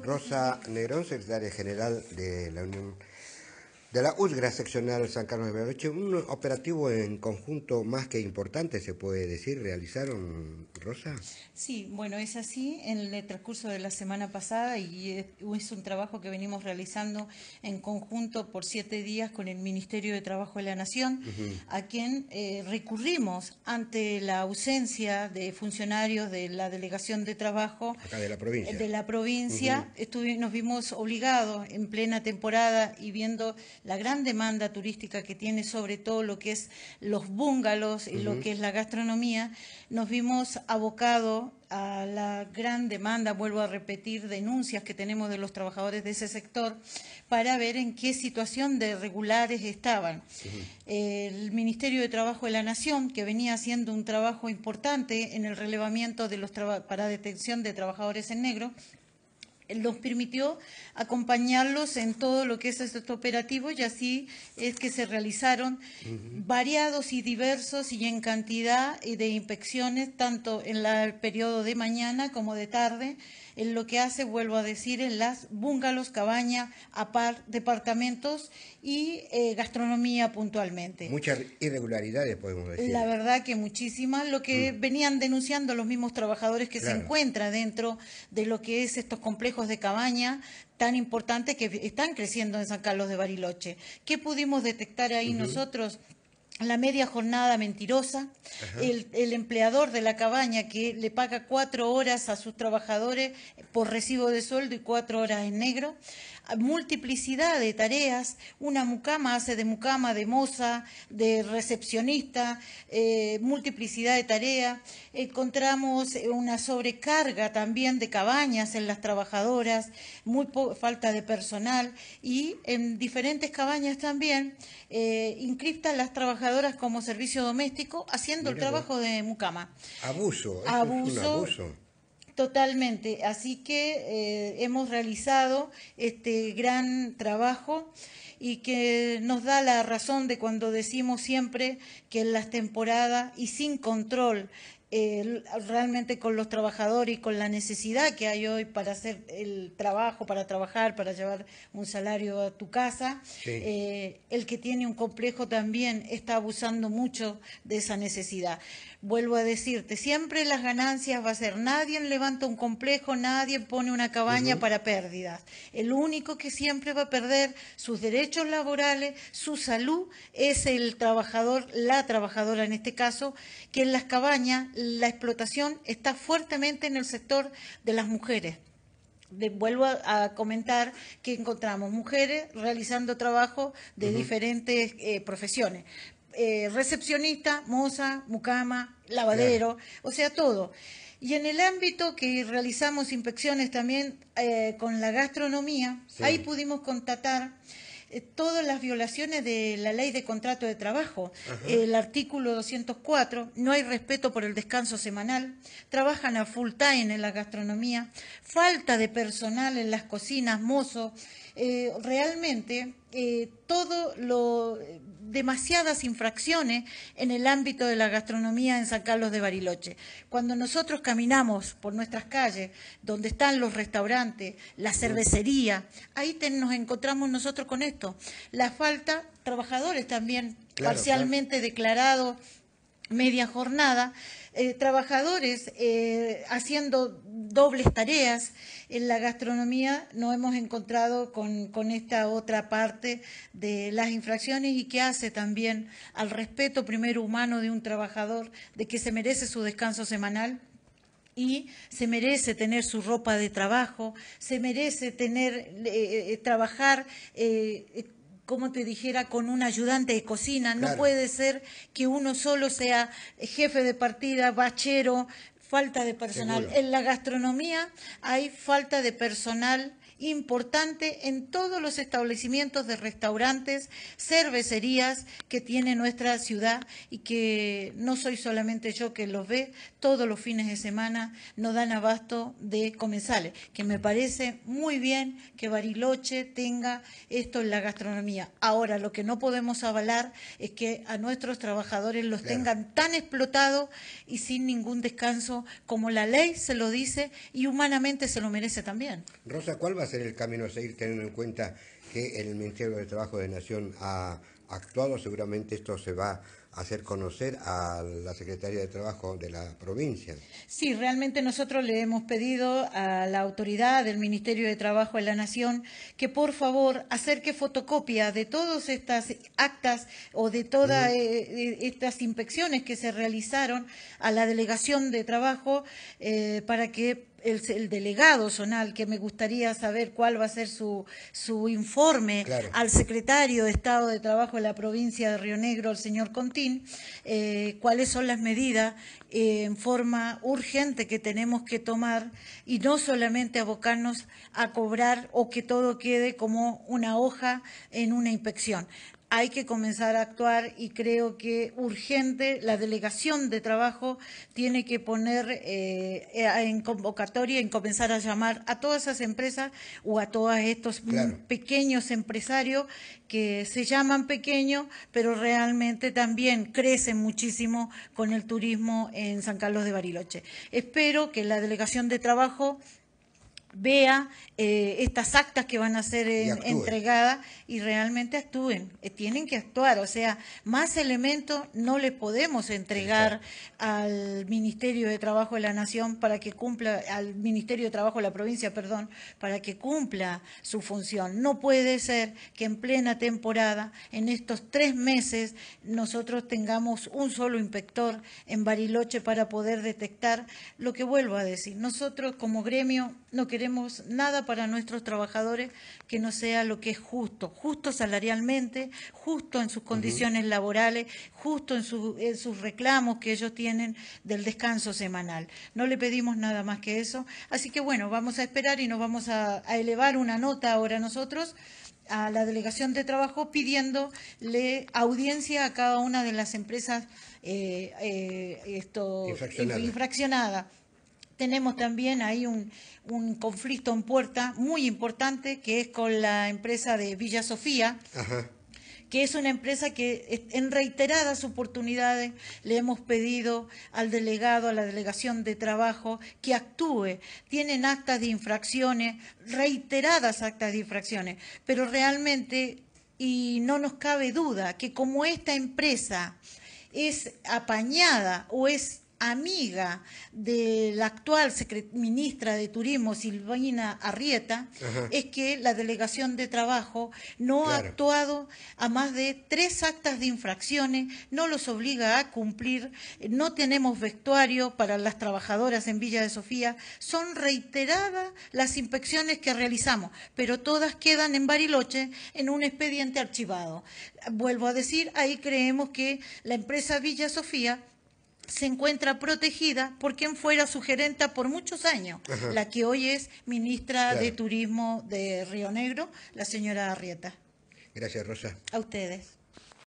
Rosa Negrón, secretaria general de la Unión de la USGRA seccional San Carlos de Bariloche, un operativo en conjunto más que importante, se puede decir, realizaron, Rosa. Sí, bueno, es así, en el transcurso de la semana pasada y es un trabajo que venimos realizando en conjunto por siete días con el Ministerio de Trabajo de la Nación, a quien eh, recurrimos ante la ausencia de funcionarios de la Delegación de Trabajo de la provincia. De la provincia, nos vimos obligados en plena temporada y viendo la gran demanda turística que tiene sobre todo lo que es los búngalos y lo que es la gastronomía, nos vimos abocados a la gran demanda, vuelvo a repetir, denuncias que tenemos de los trabajadores de ese sector para ver en qué situación de regulares estaban. El Ministerio de Trabajo de la Nación, que venía haciendo un trabajo importante en el relevamiento de los para detención de trabajadores en negro, nos permitió acompañarlos en todo lo que es este operativo y así es que se realizaron variados y diversos y en cantidad de inspecciones, tanto en el periodo de mañana como de tarde, en lo que hace, vuelvo a decir, en las bungalows, cabañas, departamentos y eh, gastronomía puntualmente. Muchas irregularidades, podemos decir. La verdad que muchísimas, lo que mm. venían denunciando los mismos trabajadores que se encuentran dentro de lo que es estos complejos de cabaña tan importantes que están creciendo en San Carlos de Bariloche. ¿Qué pudimos detectar ahí nosotros? la media jornada mentirosa, el, el, empleador de la cabaña que le paga cuatro horas a sus trabajadores por recibo de sueldo y cuatro horas en negro, multiplicidad de tareas. Una mucama hace de mucama, de moza, de recepcionista, eh, multiplicidad de tareas. Encontramos una sobrecarga también de cabañas en las trabajadoras, muy falta de personal y en diferentes cabañas también encriptan eh, las trabajadoras como servicio doméstico haciendo el trabajo de mucama. Abuso. abuso Totalmente. Así que eh, hemos realizado este gran trabajo y que nos da la razón de cuando decimos siempre que en las temporadas y sin control realmente con los trabajadores y con la necesidad que hay hoy para hacer el trabajo, para trabajar, para llevar un salario a tu casa. Eh, el que tiene un complejo también está abusando mucho de esa necesidad. Vuelvo a decirte, siempre las ganancias va a ser, nadie levanta un complejo, nadie pone una cabaña para pérdidas. El único que siempre va a perder sus derechos laborales, su salud, es el trabajador, la trabajadora en este caso, que en las cabañas la explotación está fuertemente en el sector de las mujeres. vuelvo a, comentar que encontramos mujeres realizando trabajo de diferentes eh, profesiones. Eh, recepcionista, moza, mucama, lavadero, o sea, todo. Y en el ámbito que realizamos inspecciones también eh, con la gastronomía, ahí pudimos constatar eh, todas las violaciones de la ley de contrato de trabajo, el artículo 204, no hay respeto por el descanso semanal, trabajan a full time en la gastronomía, falta de personal en las cocinas, mozos, eh, realmente eh, todo lo demasiadas infracciones en el ámbito de la gastronomía en San Carlos de Bariloche. Cuando nosotros caminamos por nuestras calles, donde están los restaurantes, la cervecería, ahí nos encontramos nosotros con esto. La falta, trabajadores también parcialmente declarado declarados media jornada, eh, trabajadores haciendo dobles tareas. En la gastronomía no hemos encontrado con, esta otra parte de las infracciones y que hace también al respeto primero humano de un trabajador, de que se merece su descanso semanal y se merece tener su ropa de trabajo, se merece tener eh, eh, trabajar eh, como te dijera, con un ayudante de cocina. No puede ser que uno solo sea jefe de partida, bachero, falta de personal. En la gastronomía hay falta de personal importante en todos los establecimientos de restaurantes, cervecerías que tiene nuestra ciudad y que no soy solamente yo que los ve, todos los fines de semana no dan abasto de comensales, que me parece muy bien que Bariloche tenga esto en la gastronomía. Ahora, lo que no podemos avalar es que a nuestros trabajadores los tengan tan explotados y sin ningún descanso como la ley se lo dice y humanamente se lo merece también. Rosa, ¿cuál va a el camino a seguir teniendo en cuenta que el Ministerio de Trabajo de Nación ha actuado. Seguramente esto se va a hacer conocer a la Secretaría de Trabajo de la provincia. Sí, realmente nosotros le hemos pedido a la autoridad del Ministerio de Trabajo de la Nación que por favor acerque fotocopia de todas estas actas o de todas eh, eh, estas inspecciones que se realizaron a la Delegación de Trabajo eh, para que el, delegado zonal, que me gustaría saber cuál va a ser su, su informe, al secretario de Estado de Trabajo de la provincia de Río Negro, el señor Contín, eh, cuáles son las medidas eh, en forma urgente que tenemos que tomar y no solamente abocarnos a cobrar o que todo quede como una hoja en una inspección hay que comenzar a actuar y creo que urgente la delegación de trabajo tiene que poner eh, en convocatoria, en comenzar a llamar a todas esas empresas o a todos estos pequeños empresarios que se llaman pequeños, pero realmente también crecen muchísimo con el turismo en San Carlos de Bariloche. Espero que la delegación de trabajo vea eh, estas actas que van a ser entregadas y realmente actúen. Eh, tienen que actuar, o sea, más elementos no le podemos entregar al Ministerio de Trabajo de la Nación para que cumpla, al Ministerio de Trabajo de la provincia, perdón, para que cumpla su función. No puede ser que en plena temporada, en estos tres meses, nosotros tengamos un solo inspector en Bariloche para poder detectar lo que vuelvo a decir. Nosotros como gremio no queremos queremos nada para nuestros trabajadores que no sea lo que es justo, justo salarialmente, justo en sus condiciones laborales, justo en, sus reclamos que ellos tienen del descanso semanal. No le pedimos nada más que eso. Así que bueno, vamos a esperar y nos vamos a, elevar una nota ahora nosotros a la delegación de trabajo pidiéndole audiencia a cada una de las empresas infraccionadas. Eh, eh, esto, tenemos también ahí un, conflicto en puerta muy importante que es con la empresa de Villa Sofía. que es una empresa que en reiteradas oportunidades le hemos pedido al delegado, a la delegación de trabajo, que actúe. Tienen actas de infracciones, reiteradas actas de infracciones, pero realmente, y no nos cabe duda, que como esta empresa es apañada o es amiga de la actual ministra de Turismo, Silvina Arrieta, es que la Delegación de Trabajo no ha actuado a más de tres actas de infracciones, no los obliga a cumplir, no tenemos vestuario para las trabajadoras en Villa de Sofía, son reiteradas las inspecciones que realizamos, pero todas quedan en Bariloche en un expediente archivado. Vuelvo a decir, ahí creemos que la empresa Villa Sofía se encuentra protegida por quien fuera su gerenta por muchos años, la que hoy es ministra de Turismo de Río Negro, la señora Arrieta. Gracias, Rosa. A ustedes.